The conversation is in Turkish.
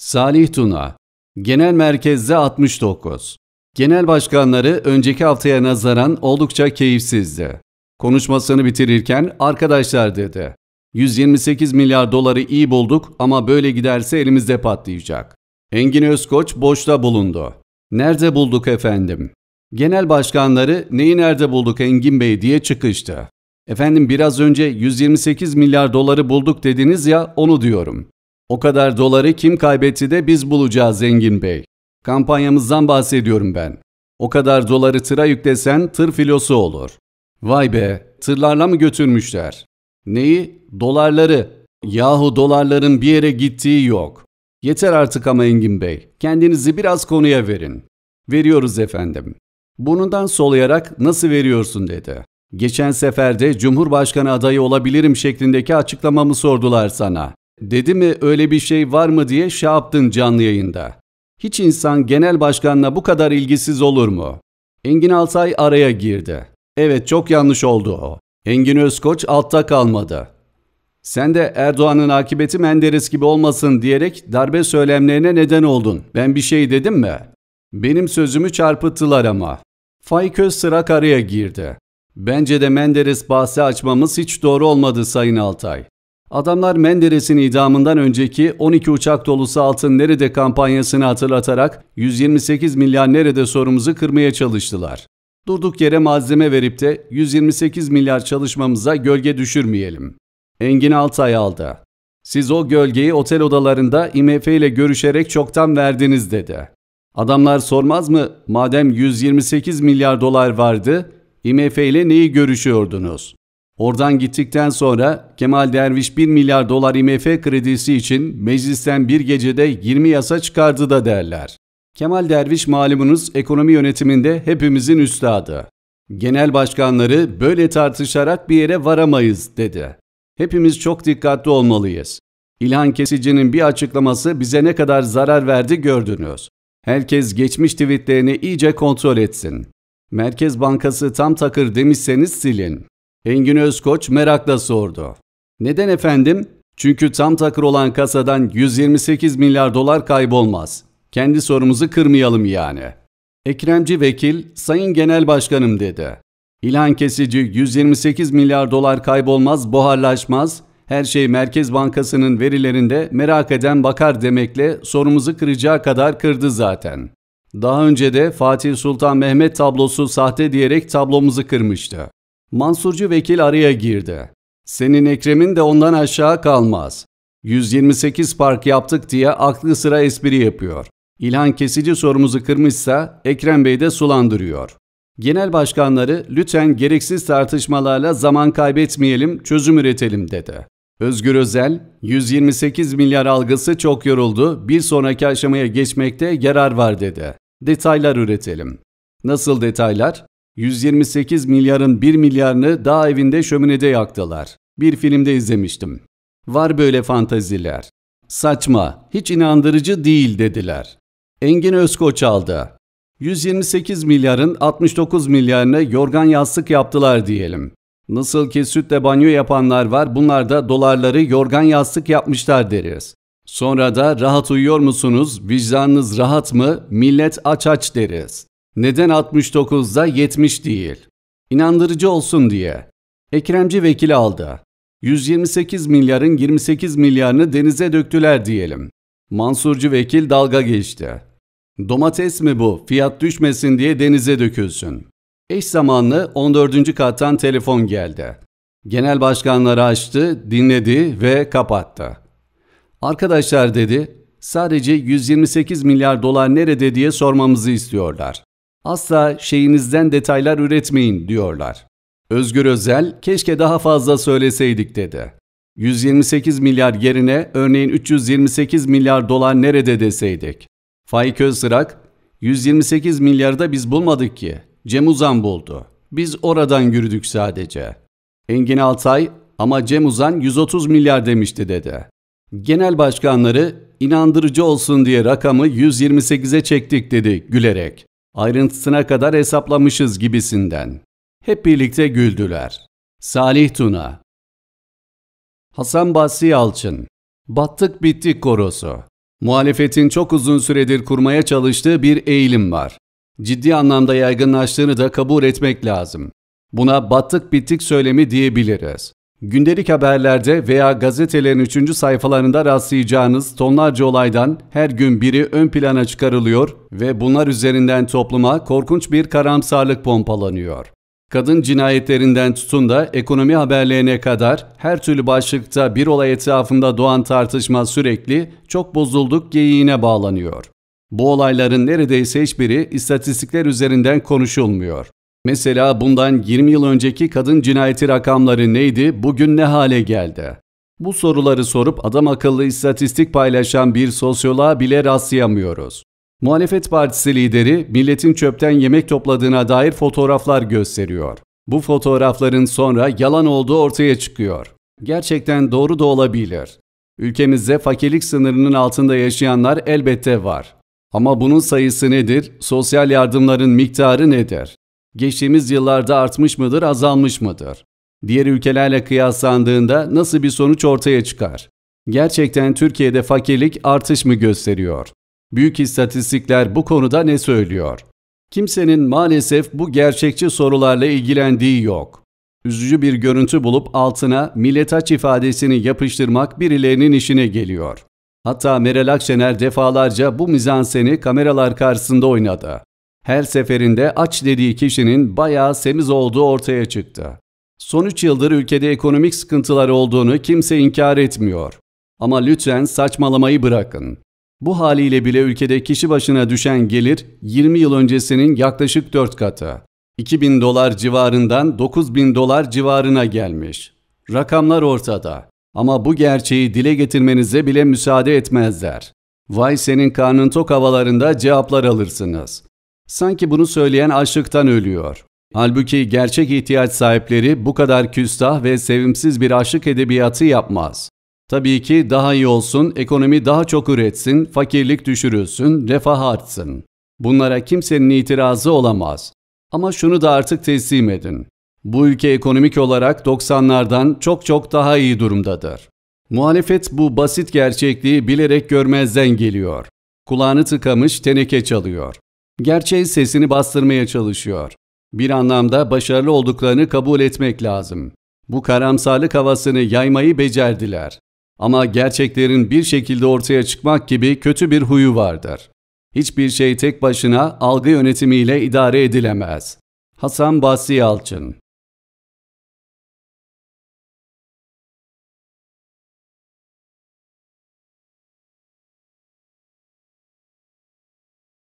Salih Tuna, genel merkezde 69. Genel başkanları önceki haftaya nazaran oldukça keyifsizdi. Konuşmasını bitirirken arkadaşlar dedi. 128 milyar doları iyi bulduk ama böyle giderse elimizde patlayacak. Engin Özkoç boşta bulundu. Nerede bulduk efendim? Genel başkanları neyi nerede bulduk Engin Bey diye çıkıştı. Efendim biraz önce 128 milyar doları bulduk dediniz ya onu diyorum. O kadar doları kim kaybetti de biz bulacağız zengin bey. Kampanyamızdan bahsediyorum ben. O kadar doları tıra yüklesen tır filosu olur. Vay be, tırlarla mı götürmüşler? Neyi? Dolarları. Yahu dolarların bir yere gittiği yok. Yeter artık ama Engin Bey. Kendinizi biraz konuya verin. Veriyoruz efendim. Burnundan soluyarak nasıl veriyorsun dedi. Geçen seferde Cumhurbaşkanı adayı olabilirim şeklindeki açıklamamı sordular sana dedi mi öyle bir şey var mı diye Şahap'tın canlı yayında. Hiç insan genel başkanla bu kadar ilgisiz olur mu? Engin Altay araya girdi. Evet çok yanlış oldu o. Engin Özkoç altta kalmadı. Sen de Erdoğan'ın akıbeti Menderes gibi olmasın diyerek darbe söylemlerine neden oldun. Ben bir şey dedim mi? Benim sözümü çarpıttılar ama. Faik Sıra araya girdi. Bence de Menderes bahsi açmamız hiç doğru olmadı Sayın Altay. Adamlar Menderes'in idamından önceki 12 uçak dolusu altın nerede kampanyasını hatırlatarak 128 milyar nerede sorumuzu kırmaya çalıştılar. Durduk yere malzeme verip de 128 milyar çalışmamıza gölge düşürmeyelim. Engin Altay aldı. Siz o gölgeyi otel odalarında IMF ile görüşerek çoktan verdiniz dedi. Adamlar sormaz mı madem 128 milyar dolar vardı IMF ile neyi görüşüyordunuz? Oradan gittikten sonra Kemal Derviş 1 milyar dolar IMF kredisi için meclisten bir gecede 20 yasa çıkardı da derler. Kemal Derviş malumunuz ekonomi yönetiminde hepimizin üstadı. Genel başkanları böyle tartışarak bir yere varamayız dedi. Hepimiz çok dikkatli olmalıyız. İlhan Kesici'nin bir açıklaması bize ne kadar zarar verdi gördünüz. Herkes geçmiş tweetlerini iyice kontrol etsin. Merkez Bankası tam takır demişseniz silin. Engin Özkoç merakla sordu. Neden efendim? Çünkü tam takır olan kasadan 128 milyar dolar kaybolmaz. Kendi sorumuzu kırmayalım yani. Ekremci vekil, Sayın Genel Başkanım dedi. İlhan Kesici 128 milyar dolar kaybolmaz, buharlaşmaz, her şey Merkez Bankası'nın verilerinde merak eden bakar demekle sorumuzu kıracağı kadar kırdı zaten. Daha önce de Fatih Sultan Mehmet tablosu sahte diyerek tablomuzu kırmıştı. Mansurcu vekil araya girdi. Senin Ekrem'in de ondan aşağı kalmaz. 128 park yaptık diye aklı sıra espri yapıyor. İlhan kesici sorumuzu kırmışsa Ekrem Bey de sulandırıyor. Genel başkanları lütfen gereksiz tartışmalarla zaman kaybetmeyelim, çözüm üretelim dedi. Özgür Özel, 128 milyar algısı çok yoruldu, bir sonraki aşamaya geçmekte yarar var dedi. Detaylar üretelim. Nasıl detaylar? 128 milyarın 1 milyarını dağ evinde şöminede yaktılar. Bir filmde izlemiştim. Var böyle fantaziler. Saçma, hiç inandırıcı değil dediler. Engin Özkoç aldı. 128 milyarın 69 milyarını yorgan yastık yaptılar diyelim. Nasıl ki sütle banyo yapanlar var, bunlar da dolarları yorgan yastık yapmışlar deriz. Sonra da rahat uyuyor musunuz, vicdanınız rahat mı, millet aç aç deriz. Neden 69'da 70 değil? İnandırıcı olsun diye. Ekremci vekili aldı. 128 milyarın 28 milyarını denize döktüler diyelim. Mansurcu vekil dalga geçti. Domates mi bu? Fiyat düşmesin diye denize dökülsün. Eş zamanlı 14. kattan telefon geldi. Genel başkanları açtı, dinledi ve kapattı. Arkadaşlar dedi, sadece 128 milyar dolar nerede diye sormamızı istiyorlar. Asla şeyinizden detaylar üretmeyin diyorlar. Özgür Özel keşke daha fazla söyleseydik dedi. 128 milyar yerine örneğin 328 milyar dolar nerede deseydik. Faik Özsırak 128 milyarda biz bulmadık ki. Cem Uzan buldu. Biz oradan yürüdük sadece. Engin Altay ama Cem Uzan 130 milyar demişti dedi. Genel başkanları inandırıcı olsun diye rakamı 128'e çektik dedi gülerek. Ayrıntısına kadar hesaplamışız gibisinden. Hep birlikte güldüler. Salih Tuna Hasan Basri Yalçın Battık bittik korosu. Muhalefetin çok uzun süredir kurmaya çalıştığı bir eğilim var. Ciddi anlamda yaygınlaştığını da kabul etmek lazım. Buna battık bittik söylemi diyebiliriz. Gündelik haberlerde veya gazetelerin 3. sayfalarında rastlayacağınız tonlarca olaydan her gün biri ön plana çıkarılıyor ve bunlar üzerinden topluma korkunç bir karamsarlık pompalanıyor. Kadın cinayetlerinden tutun da ekonomi haberlerine kadar her türlü başlıkta bir olay etrafında doğan tartışma sürekli çok bozulduk geyiğine bağlanıyor. Bu olayların neredeyse hiçbiri istatistikler üzerinden konuşulmuyor. Mesela bundan 20 yıl önceki kadın cinayeti rakamları neydi, bugün ne hale geldi? Bu soruları sorup adam akıllı istatistik paylaşan bir sosyoloğa bile rastlayamıyoruz. Muhalefet Partisi lideri milletin çöpten yemek topladığına dair fotoğraflar gösteriyor. Bu fotoğrafların sonra yalan olduğu ortaya çıkıyor. Gerçekten doğru da olabilir. Ülkemizde fakirlik sınırının altında yaşayanlar elbette var. Ama bunun sayısı nedir? Sosyal yardımların miktarı nedir? Geçtiğimiz yıllarda artmış mıdır, azalmış mıdır? Diğer ülkelerle kıyaslandığında nasıl bir sonuç ortaya çıkar? Gerçekten Türkiye'de fakirlik artış mı gösteriyor? Büyük istatistikler bu konuda ne söylüyor? Kimsenin maalesef bu gerçekçi sorularla ilgilendiği yok. Üzücü bir görüntü bulup altına millet aç ifadesini yapıştırmak birilerinin işine geliyor. Hatta Meral Akşener defalarca bu mizanseni kameralar karşısında oynadı. Her seferinde aç dediği kişinin bayağı semiz olduğu ortaya çıktı. Son 3 yıldır ülkede ekonomik sıkıntılar olduğunu kimse inkar etmiyor. Ama lütfen saçmalamayı bırakın. Bu haliyle bile ülkede kişi başına düşen gelir 20 yıl öncesinin yaklaşık 4 katı. 2000 dolar civarından 9000 dolar civarına gelmiş. Rakamlar ortada. Ama bu gerçeği dile getirmenize bile müsaade etmezler. Vay senin karnın tok havalarında cevaplar alırsınız. Sanki bunu söyleyen açlıktan ölüyor. Halbuki gerçek ihtiyaç sahipleri bu kadar küstah ve sevimsiz bir aşık edebiyatı yapmaz. Tabii ki daha iyi olsun, ekonomi daha çok üretsin, fakirlik düşürülsün, refah artsın. Bunlara kimsenin itirazı olamaz. Ama şunu da artık teslim edin. Bu ülke ekonomik olarak 90'lardan çok çok daha iyi durumdadır. Muhalefet bu basit gerçekliği bilerek görmezden geliyor. Kulağını tıkamış teneke çalıyor gerçeğin sesini bastırmaya çalışıyor. Bir anlamda başarılı olduklarını kabul etmek lazım. Bu karamsarlık havasını yaymayı becerdiler. Ama gerçeklerin bir şekilde ortaya çıkmak gibi kötü bir huyu vardır. Hiçbir şey tek başına algı yönetimiyle idare edilemez. Hasan Basri Yalçın